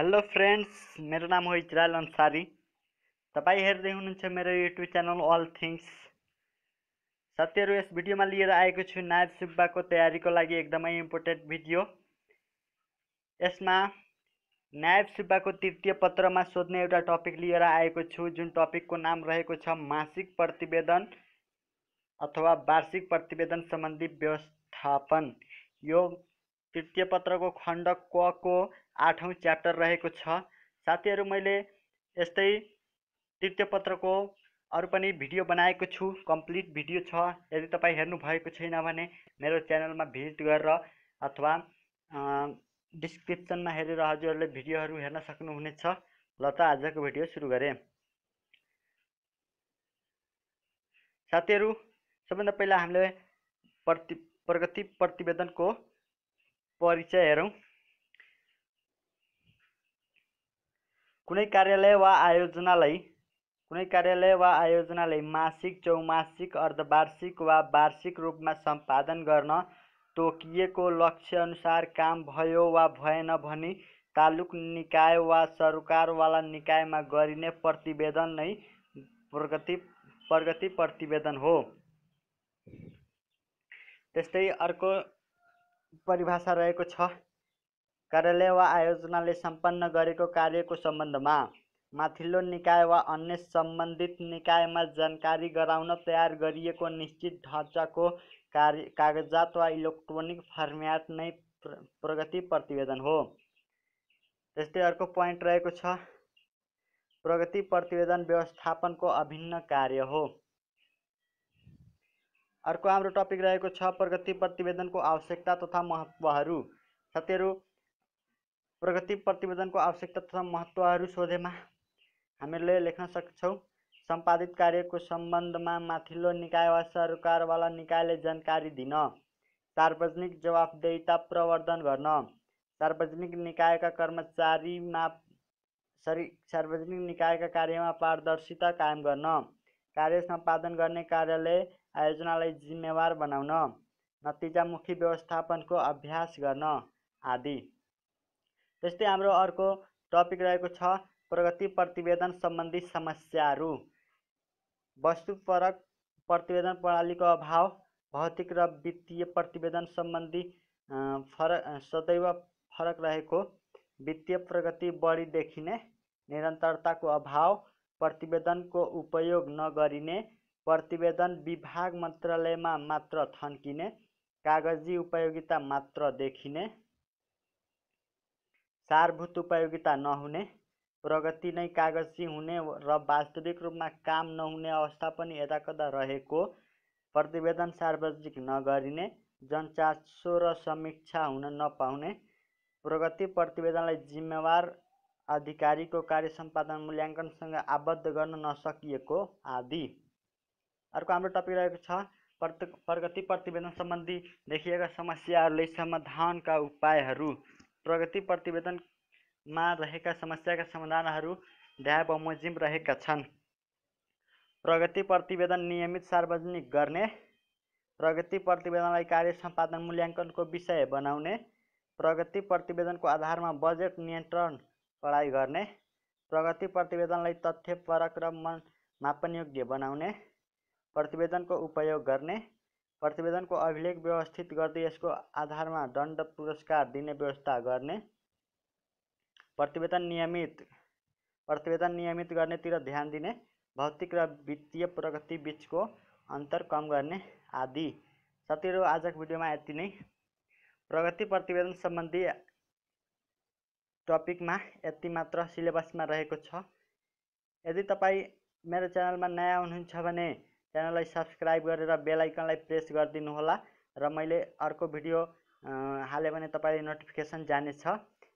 hello friends मेरो नाम हो इजरायल अन्सारी तपाईँ हेर्दै हुनुहुन्छ मेरो युट्युब च्यानल अल थिङ्स साथीहरू यस भिडियोमा लिएर आएको छु नायब सुब्बाको तयारीको लागि एकदमै इम्पोर्टेन्ट भिडियो यसमा नायब सुब्बाको तृतीय पत्रमा सोध्ने एउटा टपिक लिएर आएको छु जुन टपिकको नाम रहेको छ मासिक प्रतिवेदन अथवा वार्षिक प्रतिवेदन सम्बन्धी व्यवस्थापन यो तृतीय पत्रको खण्ड क को आठौँ च्याप्टर रहेको छ साथीहरू मैले यस्तै तृतीय पत्रको अरू पनि भिडियो बनाएको छु कम्प्लिट भिडियो छ यदि तपाईँ हेर्नुभएको छैन भने मेरो च्यानलमा भिजिट गरेर अथवा डिस्क्रिप्सनमा हेरेर हजुरहरूले भिडियोहरू हेर्न सक्नुहुनेछ ल त आजको भिडियो सुरु गरेँ साथीहरू सबभन्दा पहिला हामीले प्रति प्रगति प्रतिवेदनको परिचय हेरौँ कुनै कार्यालय वा आयोजनालाई कुनै कार्यालय वा आयोजनाले मासिक चौमासिक अर्धवार्षिक वा वार्षिक रूपमा सम्पादन गर्न तोकिएको लक्ष्यअनुसार काम भयो वा भएन भनी तालुक निकाय वा सरकारवाला निकायमा गरिने प्रतिवेदन नै प्रगति प्रगति प्रतिवेदन हो त्यस्तै अर्को परिभाषा रहेको छ कार्यालय वा आयोजनाले सम्पन्न गरेको कार्यको सम्बन्धमा माथिल्लो निकाय वा अन्य सम्बन्धित निकायमा जानकारी गराउन तयार गरिएको निश्चित ढाँचाको कार्य कागजात वा इलेक्ट्रोनिक फर्म्याट नै प्रगति प्रतिवेदन हो त्यस्तै अर्को पोइन्ट रहेको छ प्रगति प्रतिवेदन व्यवस्थापनको अभिन्न कार्य हो अर्को हाम्रो टपिक रहेको छ प्रगति प्रतिवेदनको आवश्यकता तथा महत्त्वहरू साथीहरू प्रगति प्रतिवेदनको आवश्यकता तथा महत्त्वहरू सोधेमा हामीले लेख्न सक्छौँ सम्पादित कार्यको सम्बन्धमा माथिल्लो निकाय वा सरकारवाला निकायले जानकारी दिन सार्वजनिक जवाफदेहिता प्रवर्धन गर्न सार्वजनिक निकायका कर्मचारीमा सरी सार्वजनिक निकायका कार्यमा पारदर्शिता कायम गर्न कार्य सम्पादन गर्ने कार्यालय आयोजनालाई जिम्मेवार बनाउन नतिजामुखी व्यवस्थापनको अभ्यास गर्न आदि त्यस्तै हाम्रो अर्को टपिक रहेको छ प्रगति प्रतिवेदन सम्बन्धी समस्याहरू वस्तुपरक प्रतिवेदन प्रणालीको अभाव भौतिक र वित्तीय प्रतिवेदन सम्बन्धी फरक सदैव फरक रहेको वित्तीय प्रगति बढी देखिने निरन्तरताको अभाव प्रतिवेदनको उपयोग नगरिने प्रतिवेदन विभाग मन्त्रालयमा मात्र थन्किने कागजी उपयोगिता मात्र देखिने सारभूत उपयोगिता नहुने प्रगति नै कागजी हुने र वास्तविक रूपमा काम नहुने अवस्था पनि यताकदा रहेको प्रतिवेदन सार्वजनिक नगरिने जनचासो र समीक्षा हुन नपाउने प्रगति प्रतिवेदनलाई जिम्मेवार अधिकारीको कार्य सम्पादन मूल्याङ्कनसँग आबद्ध गर्न नसकिएको आदि अर्को हाम्रो टपिक रहेको छ प्रत प्रगति प्रतिवेदन सम्बन्धी देखिएका समस्याहरूले समाधानका उपायहरू प्रगति प्रतिवेदनमा रहेका समस्याका समाधानहरू ध्याय बमोजिम रहेका छन् प्रगति प्रतिवेदन नियमित सार्वजनिक गर्ने प्रगति प्रतिवेदनलाई कार्य सम्पादन मूल्याङ्कनको विषय बनाउने प्रगति प्रतिवेदनको आधारमा बजेट नियन्त्रण पढाइ गर्ने प्रगति प्रतिवेदनलाई तथ्यपरक र मन मापनयोग्य बनाउने प्रतिवेदनको उपयोग गर्ने प्रतिवेदनको अभिलेख व्यवस्थित गर्दै यसको आधारमा दण्ड पुरस्कार दिने व्यवस्था गर्ने प्रतिवेदन नियमित प्रतिवेदन नियमित गर्नेतिर ध्यान दिने भौतिक र वित्तीय प्रगति बिचको अन्तर कम गर्ने आदि साथीहरू आजको भिडियोमा यति नै प्रगति प्रतिवेदन सम्बन्धी टपिकमा यति मात्र सिलेबसमा रहेको छ यदि तपाईँ मेरो च्यानलमा नयाँ हुनुहुन्छ भने च्यानललाई सब्सक्राइब गरेर बेलायकनलाई प्रेस गरिदिनुहोला र मैले अर्को भिडियो हालेँ भने तपाईँले नोटिफिकेसन जानेछ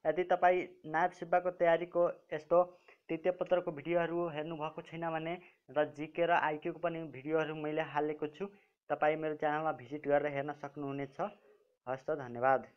यदि तपाईँ नायब सुब्बाको तयारीको यस्तो पत्रको भिडियोहरू हेर्नुभएको छैन भने र जिके र आइक्यूको पनि भिडियोहरू मैले हालेको छु तपाईँ मेरो च्यानलमा भिजिट गरेर हेर्न सक्नुहुनेछ त धन्यवाद